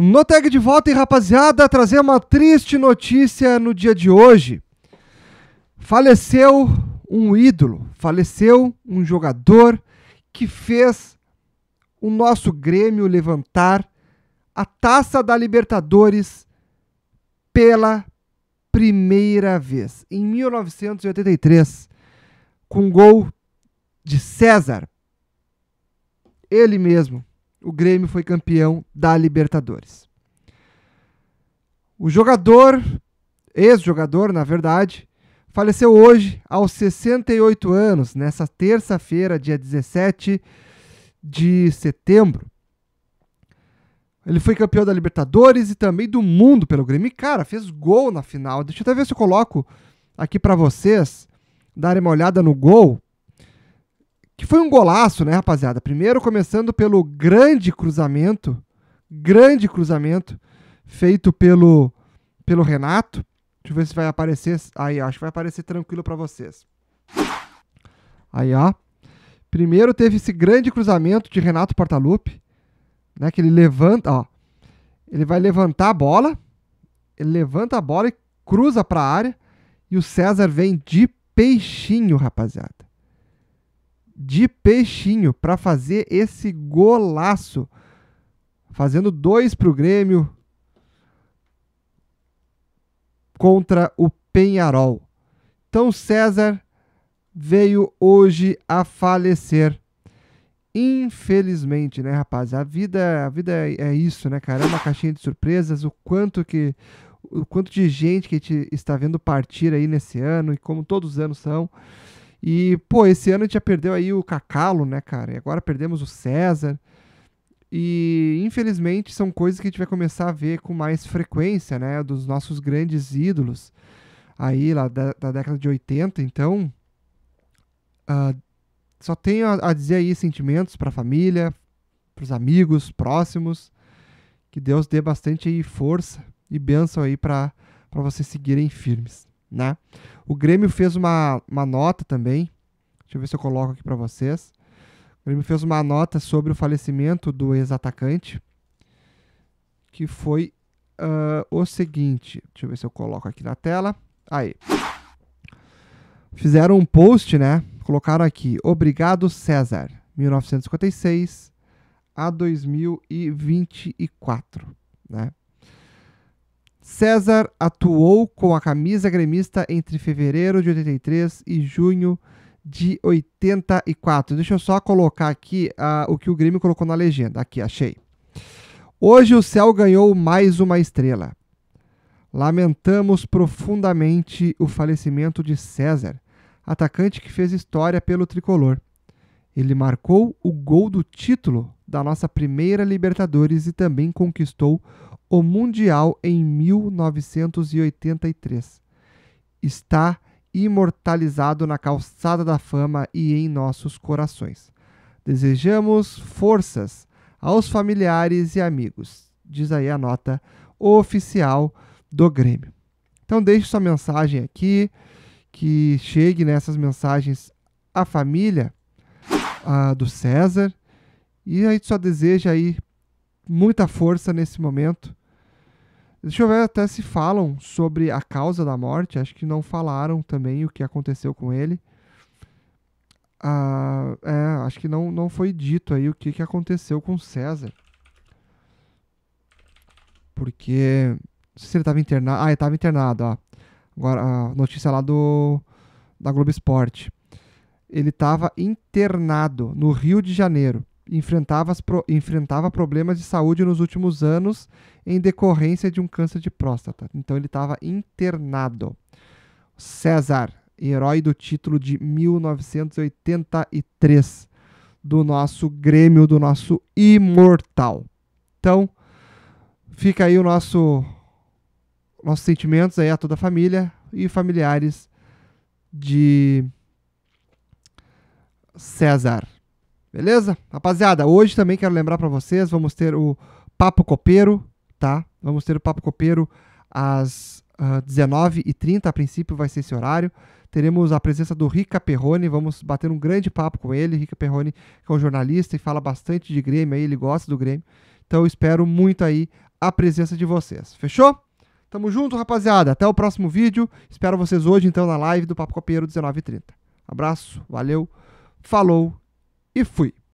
No tag de volta, e rapaziada, trazer uma triste notícia no dia de hoje. Faleceu um ídolo, faleceu um jogador que fez o nosso Grêmio levantar a taça da Libertadores pela primeira vez, em 1983, com gol de César. Ele mesmo, o Grêmio foi campeão da Libertadores. O jogador, ex-jogador, na verdade, faleceu hoje aos 68 anos, nessa terça-feira, dia 17 de setembro. Ele foi campeão da Libertadores e também do mundo pelo Grêmio. E, cara, fez gol na final. Deixa eu até ver se eu coloco aqui para vocês darem uma olhada no gol que foi um golaço, né, rapaziada? Primeiro começando pelo grande cruzamento, grande cruzamento feito pelo pelo Renato. Deixa eu ver se vai aparecer. Aí, acho que vai aparecer tranquilo para vocês. Aí, ó. Primeiro teve esse grande cruzamento de Renato Portaluppi, né, que ele levanta, ó. Ele vai levantar a bola, ele levanta a bola e cruza para a área e o César vem de peixinho, rapaziada de peixinho para fazer esse golaço. Fazendo dois para o Grêmio contra o Penharol. Então César veio hoje a falecer. Infelizmente, né, rapaz? A vida, a vida é, é isso, né, cara? É uma caixinha de surpresas. O quanto que o quanto de gente que a gente está vendo partir aí nesse ano e como todos os anos são. E, pô, esse ano a gente já perdeu aí o Cacalo, né, cara? E agora perdemos o César. E, infelizmente, são coisas que a gente vai começar a ver com mais frequência, né? Dos nossos grandes ídolos aí lá da, da década de 80. Então, uh, só tenho a, a dizer aí sentimentos para a família, para os amigos próximos. Que Deus dê bastante aí força e bênção aí para vocês seguirem firmes. Né? O Grêmio fez uma, uma nota também, deixa eu ver se eu coloco aqui para vocês. O Grêmio fez uma nota sobre o falecimento do ex-atacante, que foi uh, o seguinte, deixa eu ver se eu coloco aqui na tela. Aí. Fizeram um post, né? Colocaram aqui: "Obrigado César, 1956 a 2024", né? César atuou com a camisa gremista entre fevereiro de 83 e junho de 84. Deixa eu só colocar aqui uh, o que o Grêmio colocou na legenda. Aqui, achei. Hoje o céu ganhou mais uma estrela. Lamentamos profundamente o falecimento de César, atacante que fez história pelo tricolor. Ele marcou o gol do título da nossa primeira Libertadores e também conquistou o Mundial em 1983. Está imortalizado na calçada da fama e em nossos corações. Desejamos forças aos familiares e amigos, diz aí a nota oficial do Grêmio. Então deixe sua mensagem aqui, que chegue nessas mensagens à família a, do César. E a gente só deseja aí muita força nesse momento Deixa eu ver até se falam sobre a causa da morte. Acho que não falaram também o que aconteceu com ele. Ah, é, acho que não, não foi dito aí o que, que aconteceu com César. Porque. Não sei se ele estava internado. Ah, ele estava internado, ó. Agora, a notícia lá do. Da Globo Esporte. Ele estava internado no Rio de Janeiro enfrentava, pro, enfrentava problemas de saúde nos últimos anos em decorrência de um câncer de próstata. Então ele estava internado. César, herói do título de 1983 do nosso Grêmio, do nosso imortal. Então, fica aí o nosso nossos sentimentos aí a toda a família e familiares de César. Beleza? Rapaziada, hoje também quero lembrar para vocês, vamos ter o Papo Copeiro, tá? Vamos ter o Papo Copeiro às uh, ah, 19h30, a princípio vai ser esse horário. Teremos a presença do Rica Perrone, vamos bater um grande papo com ele. Rica Perrone que é um jornalista e fala bastante de Grêmio aí, ele gosta do Grêmio. Então eu espero muito aí a presença de vocês. Fechou? Tamo junto, rapaziada. Até o próximo vídeo. Espero vocês hoje, então, na live do Papo Copeiro 19h30. Abraço, valeu, falou e fui.